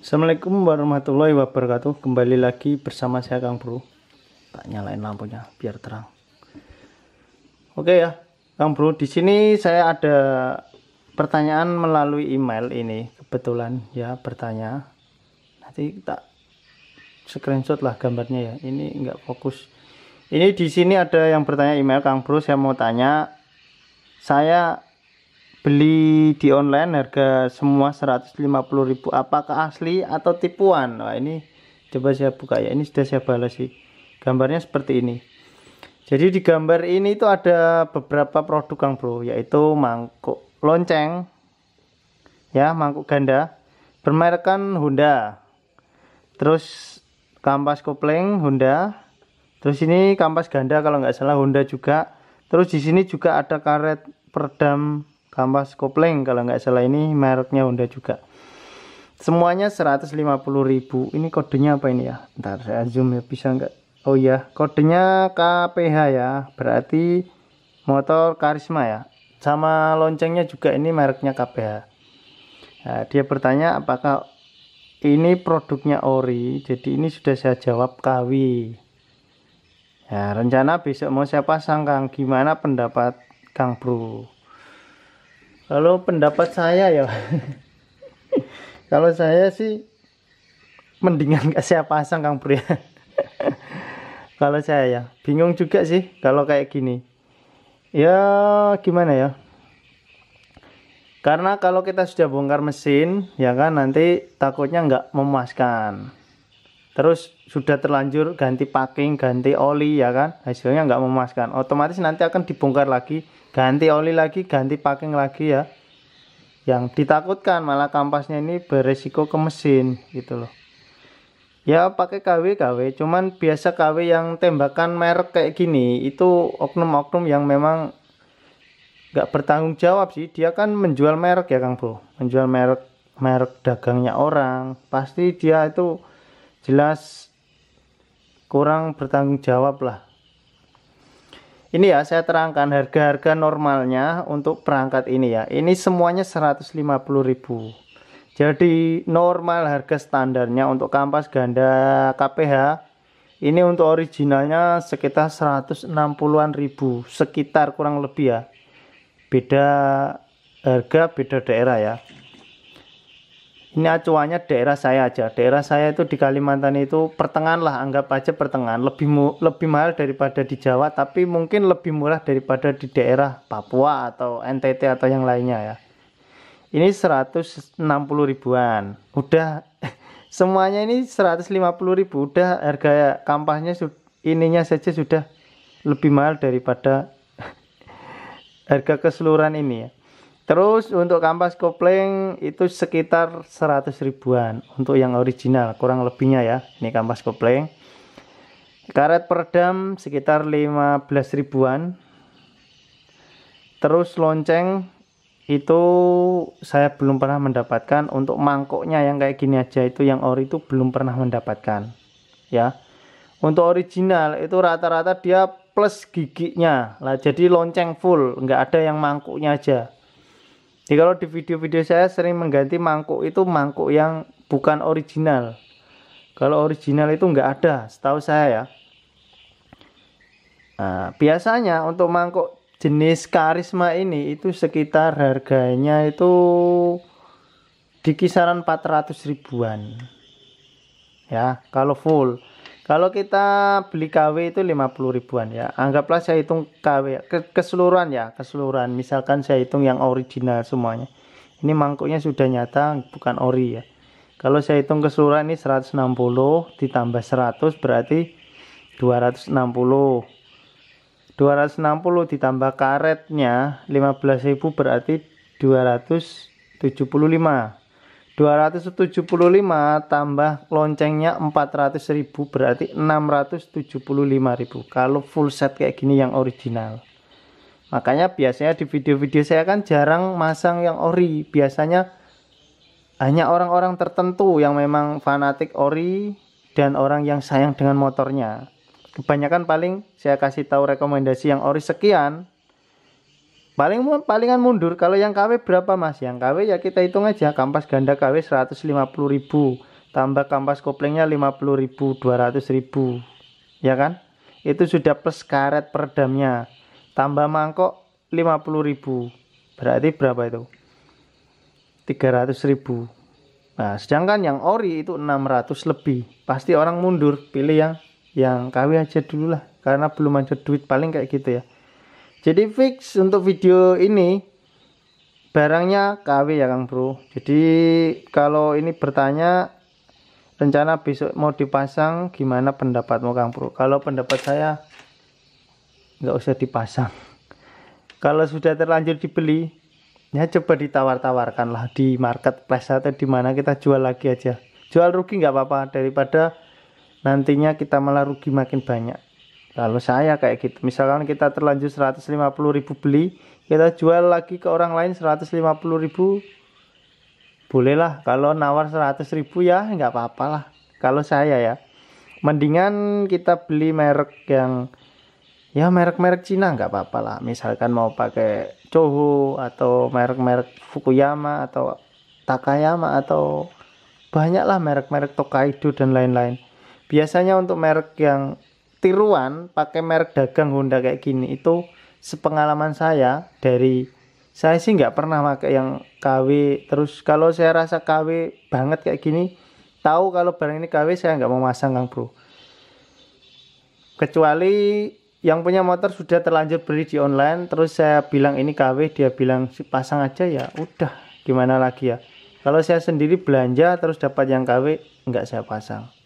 Assalamualaikum warahmatullahi wabarakatuh Kembali lagi bersama saya Kang Bro Tak nyalain lampunya biar terang Oke ya Kang Bro di sini saya ada pertanyaan melalui email ini Kebetulan ya bertanya Nanti kita screenshot lah gambarnya ya Ini nggak fokus Ini di sini ada yang bertanya email Kang Bro saya mau tanya Saya beli di online harga semua 150.000 apakah asli atau tipuan Wah ini coba saya buka ya ini sudah saya balas sih gambarnya seperti ini jadi di gambar ini itu ada beberapa produk Kang Bro yaitu mangkuk lonceng ya mangkuk ganda bermerekan Honda terus kampas kopling Honda terus ini kampas ganda kalau nggak salah Honda juga terus di sini juga ada karet peredam kampas kopling kalau nggak salah ini mereknya Honda juga semuanya 150.000 ini kodenya apa ini ya ntar saya zoom ya bisa nggak Oh iya kodenya KPH ya berarti motor karisma ya sama loncengnya juga ini mereknya KPH nah, dia bertanya apakah ini produknya ori jadi ini sudah saya jawab kawi ya rencana besok mau saya pasang Kang gimana pendapat Kang Bro kalau pendapat saya ya, kalau saya sih mendingan saya pasang Kang Pria. kalau saya ya, bingung juga sih kalau kayak gini. Ya gimana ya? Karena kalau kita sudah bongkar mesin, ya kan nanti takutnya nggak memuaskan. Terus sudah terlanjur ganti packing, ganti oli, ya kan hasilnya nggak memuaskan. Otomatis nanti akan dibongkar lagi ganti oli lagi ganti packing lagi ya yang ditakutkan malah kampasnya ini beresiko ke mesin gitu loh ya pakai KW KW cuman biasa KW yang tembakan merek kayak gini itu oknum-oknum yang memang nggak bertanggung jawab sih dia kan menjual merek ya Kang Bro menjual merek merek dagangnya orang pasti dia itu jelas kurang bertanggung jawab lah ini ya saya terangkan harga-harga normalnya untuk perangkat ini ya ini semuanya 150.000 jadi normal harga standarnya untuk kampas ganda KPH ini untuk originalnya sekitar 160-an ribu sekitar kurang lebih ya beda harga beda daerah ya ini acuannya daerah saya aja daerah saya itu di Kalimantan itu pertengahan lah anggap aja pertengahan lebih mu, lebih mahal daripada di Jawa tapi mungkin lebih murah daripada di daerah Papua atau NTT atau yang lainnya ya ini 160 ribuan udah semuanya ini 150 ribu udah harga kampahnya ininya saja sudah lebih mahal daripada harga keseluruhan ini ya Terus untuk kampas kopling itu sekitar 100 ribuan untuk yang original kurang lebihnya ya. Ini kampas kopling. Karet peredam sekitar 15 ribuan. Terus lonceng itu saya belum pernah mendapatkan untuk mangkoknya yang kayak gini aja itu yang ori itu belum pernah mendapatkan. Ya. Untuk original itu rata-rata dia plus giginya. Lah jadi lonceng full, nggak ada yang mangkuknya aja jadi kalau di video-video saya sering mengganti mangkuk itu mangkuk yang bukan original. Kalau original itu nggak ada, setahu saya ya. Nah, biasanya untuk mangkuk jenis karisma ini itu sekitar harganya itu di kisaran 400 ribuan. Ya, kalau full. Kalau kita beli KW itu 50 ribuan ya. Anggaplah saya hitung KW ya. keseluruhan ya, keseluruhan. Misalkan saya hitung yang original semuanya. Ini mangkuknya sudah nyata bukan ori ya. Kalau saya hitung keseluruhan ini 160 ditambah 100 berarti 260. 260 ditambah karetnya 15.000 berarti 275. 275 tambah loncengnya 400 ribu berarti 675.000 ribu kalau full set kayak gini yang original makanya biasanya di video-video saya kan jarang masang yang ori biasanya hanya orang-orang tertentu yang memang fanatik ori dan orang yang sayang dengan motornya kebanyakan paling saya kasih tahu rekomendasi yang ori sekian paling palingan mundur kalau yang KW berapa mas yang KW ya kita hitung aja kampas ganda KW 150 ribu tambah kampas koplingnya 50 ribu 200 ribu ya kan itu sudah plus karet peredamnya tambah mangkok 50 ribu berarti berapa itu 300 ribu nah sedangkan yang ori itu 600 lebih pasti orang mundur pilih yang yang KW aja dulu lah karena belum ada duit paling kayak gitu ya jadi fix untuk video ini barangnya KW ya Kang Bro jadi kalau ini bertanya rencana besok mau dipasang gimana pendapatmu Kang Bro kalau pendapat saya nggak usah dipasang kalau sudah terlanjur dibeli ya coba ditawar-tawarkan lah di marketplace atau di mana kita jual lagi aja jual rugi nggak apa-apa daripada nantinya kita malah rugi makin banyak lalu saya kayak gitu misalkan kita terlanjur 150 ribu beli kita jual lagi ke orang lain 150 ribu bolehlah kalau nawar 100 ribu ya nggak apa-apa lah kalau saya ya mendingan kita beli merek yang ya merek-merek Cina nggak apa-apa lah misalkan mau pakai Coho atau merek-merek Fukuyama atau Takayama atau banyaklah merek-merek Tokaido dan lain-lain biasanya untuk merek yang tiruan pakai merek dagang Honda kayak gini itu sepengalaman saya dari saya sih nggak pernah pakai yang KW terus kalau saya rasa KW banget kayak gini tahu kalau barang ini KW saya nggak mau masang Kang Bro kecuali yang punya motor sudah terlanjur beli di online terus saya bilang ini KW dia bilang pasang aja ya udah gimana lagi ya kalau saya sendiri belanja terus dapat yang KW nggak saya pasang